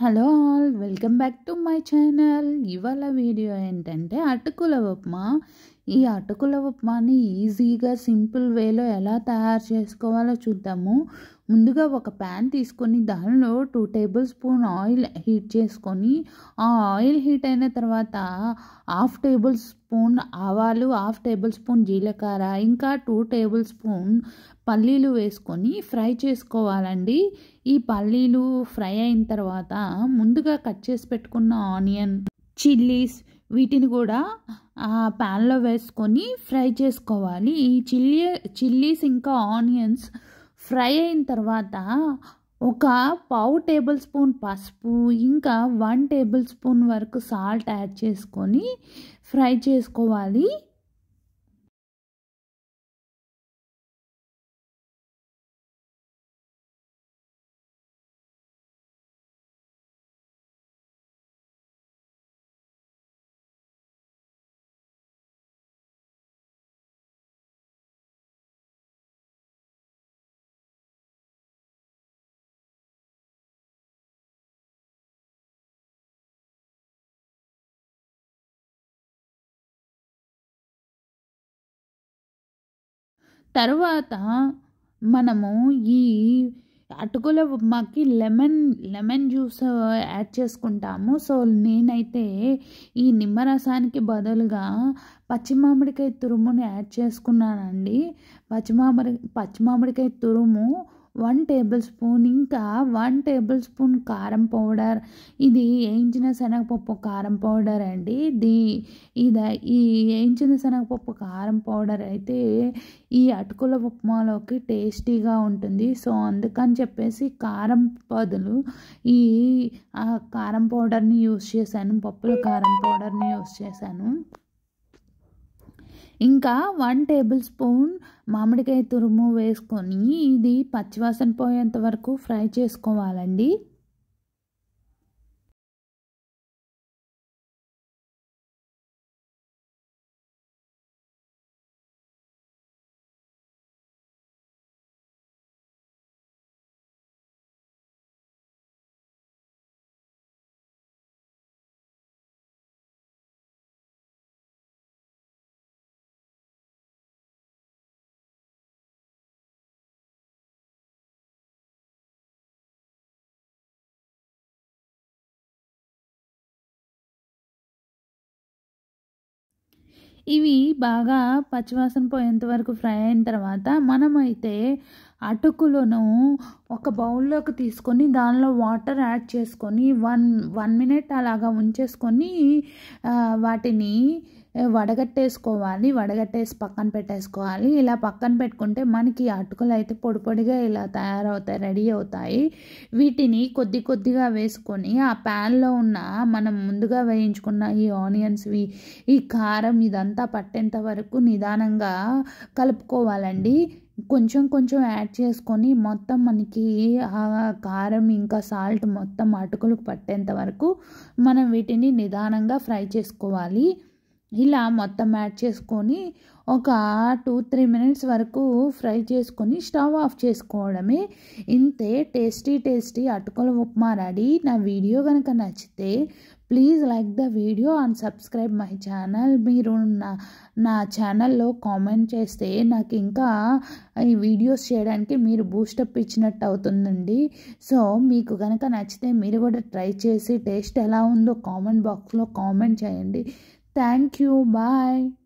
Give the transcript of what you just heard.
Hello all welcome back to my channel ఇవాళ video ఏంటంటే అటుకుల ఉప్మా ఈ అటుకుల ఉప్మాని ఈజీగా సింపుల్ వేలో ఎలా తయారు చేసుకోవాలో చూద్దాము ముందుగా ఒక ప్యాన్ తీసుకొని దానిలో two table spoon oil heat చేసుకొని ఆ ఆయిల్ హీట్ అయిన తర్వాత హాఫ్ టేబుల్ స్పూన్ ఆవాలు హాఫ్ టేబుల్ స్పూన్ జీలకర్ర ఇంకా టూ టేబుల్ స్పూన్ పల్లీలు వేసుకొని ఫ్రై చేసుకోవాలండి ఈ పల్లీలు ఫ్రై అయిన తర్వాత ముందుగా కట్ చేసి పెట్టుకున్న ఆనియన్ చిల్లీస్ వీటిని కూడా ప్యాన్లో వేసుకొని ఫ్రై చేసుకోవాలి ఈ చిల్లీ చిల్లీస్ ఇంకా ఆనియన్స్ ఫ్రై అయిన తర్వాత ఒక పావు టేబుల్ స్పూన్ పసుపు ఇంకా వన్ టేబుల్ స్పూన్ వరకు సాల్ట్ యాడ్ చేసుకొని ఫ్రై చేసుకోవాలి తర్వాత మనము ఈ అటుకుల మాకి లెమన్ లెమన్ జ్యూస్ యాడ్ చేసుకుంటాము సో నేనైతే ఈ నిమ్మరసానికి బదులుగా పచ్చిమామిడికాయ తురుముని యాడ్ చేసుకున్నానండి పచ్చిమామిడి పచ్చిమామిడికాయ తురుము వన్ టేబుల్ స్పూన్ ఇంకా వన్ టేబుల్ స్పూన్ కారం పౌడర్ ఇది వేయించిన శనగపప్పు కారం పౌడర్ అండి దీ ఇది ఈ వేయించిన శనగపప్పు కారం పౌడర్ అయితే ఈ అటుకుల ఉప్మాలోకి టేస్టీగా ఉంటుంది సో అందుకని చెప్పేసి కారం బదులు ఈ కారం పౌడర్ని యూస్ చేశాను పప్పుల కారం పౌడర్ని యూస్ చేశాను ఇంకా వన్ టేబుల్ స్పూన్ మామిడికాయ తురుము వేసుకొని ఇది పచ్చివాసన పోయేంత వరకు ఫ్రై చేసుకోవాలండి ఇవి బాగా పచ్చివాసన పోయేంత వరకు ఫ్రై అయిన తర్వాత మనమైతే అటుకులను ఒక బౌల్లోకి తీసుకొని దానిలో వాటర్ యాడ్ చేసుకొని వన్ వన్ మినిట్ అలాగా ఉంచేసుకొని వాటిని వడగట్టేసుకోవాలి వడగట్టేసి పక్కన పెట్టేసుకోవాలి ఇలా పక్కన పెట్టుకుంటే మనకి అటుకులు అయితే పొడి పొడిగా ఇలా తయారవుతాయి రెడీ అవుతాయి వీటిని కొద్ది కొద్దిగా వేసుకొని ఆ ప్యాన్లో ఉన్న మనం ముందుగా వేయించుకున్న ఈ ఆనియన్స్ ఈ కారం ఇదంతా పట్టేంత వరకు నిదానంగా కలుపుకోవాలండి కొంచెం కొంచెం యాడ్ చేసుకొని మొత్తం మనకి కారం ఇంకా సాల్ట్ మొత్తం అటుకులకు పట్టేంత వరకు మనం వీటిని నిదానంగా ఫ్రై చేసుకోవాలి ఇలా మొత్తం యాడ్ చేసుకొని ఒక టూ త్రీ మినిట్స్ వరకు ఫ్రై చేసుకొని స్టవ్ ఆఫ్ చేసుకోవడమే ఇంతే టేస్టీ టేస్టీ అటుకుల ఉప్మా రెడీ నా వీడియో కనుక నచ్చితే please like the video and subscribe my channel మీరు నా నా ఛానల్లో కామెంట్ చేస్తే నాకు ఇంకా ఈ వీడియోస్ చేయడానికి మీరు బూస్టప్ ఇచ్చినట్టు అవుతుందండి సో మీకు కనుక నచ్చితే మీరు కూడా ట్రై చేసి టేస్ట్ ఎలా ఉందో కామెంట్ బాక్స్లో కామెంట్ చేయండి Thank you. Bye.